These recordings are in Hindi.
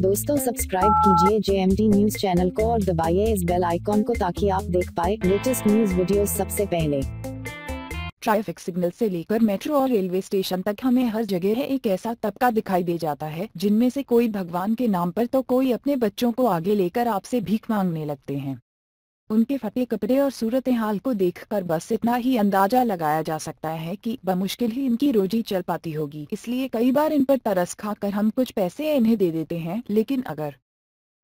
दोस्तों सब्सक्राइब कीजिए जे न्यूज चैनल को और दबाइए इस बेल आइकॉन को ताकि आप देख पाए लेटेस्ट न्यूज वीडियो सबसे पहले ट्रैफिक सिग्नल से लेकर मेट्रो और रेलवे स्टेशन तक हमें हर जगह है एक ऐसा तबका दिखाई दे जाता है जिनमें से कोई भगवान के नाम पर तो कोई अपने बच्चों को आगे लेकर आपसे भीख मांगने लगते हैं उनके फटे कपड़े और सूरत हाल को देखकर बस इतना ही अंदाजा लगाया जा सकता है कि बमुश्किल ही इनकी रोजी चल पाती होगी इसलिए कई बार इन पर तरस खाकर हम कुछ पैसे इन्हें दे देते हैं लेकिन अगर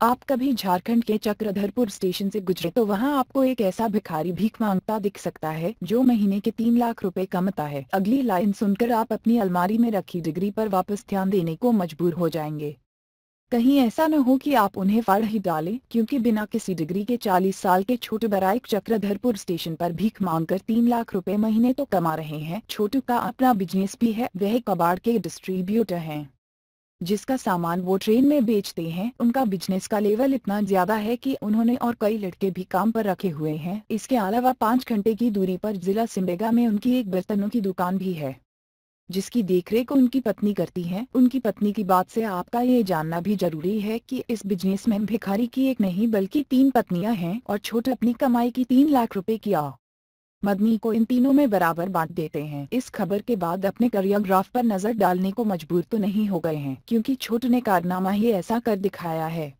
आप कभी झारखंड के चक्रधरपुर स्टेशन से गुजरे तो वहां आपको एक ऐसा भिखारी भीख मांगता दिख सकता है जो महीने के तीन लाख रुपए कमता है अगली लाइन सुनकर आप अपनी अलमारी में रखी डिग्री पर वापस ध्यान देने को मजबूर हो जाएंगे कहीं ऐसा न हो कि आप उन्हें फाड़ ही डालें क्योंकि बिना किसी डिग्री के 40 साल के छोटू बराइक चक्रधरपुर स्टेशन पर भीख मांगकर तीन लाख रुपए महीने तो कमा रहे हैं छोटू का अपना बिजनेस भी है वह कबाड़ के डिस्ट्रीब्यूटर हैं जिसका सामान वो ट्रेन में बेचते हैं उनका बिजनेस का लेवल इतना ज्यादा है कि उन्होंने और कई लड़के भी काम पर रखे हुए हैं इसके अलावा पाँच घंटे की दूरी पर जिला सिमडेगा में उनकी एक बर्तनों की दुकान भी है जिसकी देखरेख उनकी पत्नी करती है उनकी पत्नी की बात से आपका ये जानना भी जरूरी है कि इस बिजनेस में भिखारी की एक नहीं बल्कि तीन पत्नियां हैं और छोटे अपनी कमाई की तीन लाख रुपए की आ मदनी को इन तीनों में बराबर बांट देते हैं इस खबर के बाद अपने करियर ग्राफ पर नजर डालने को मजबूर तो नहीं हो गए हैं क्योंकि छोट ने कारनामा ही ऐसा कर दिखाया है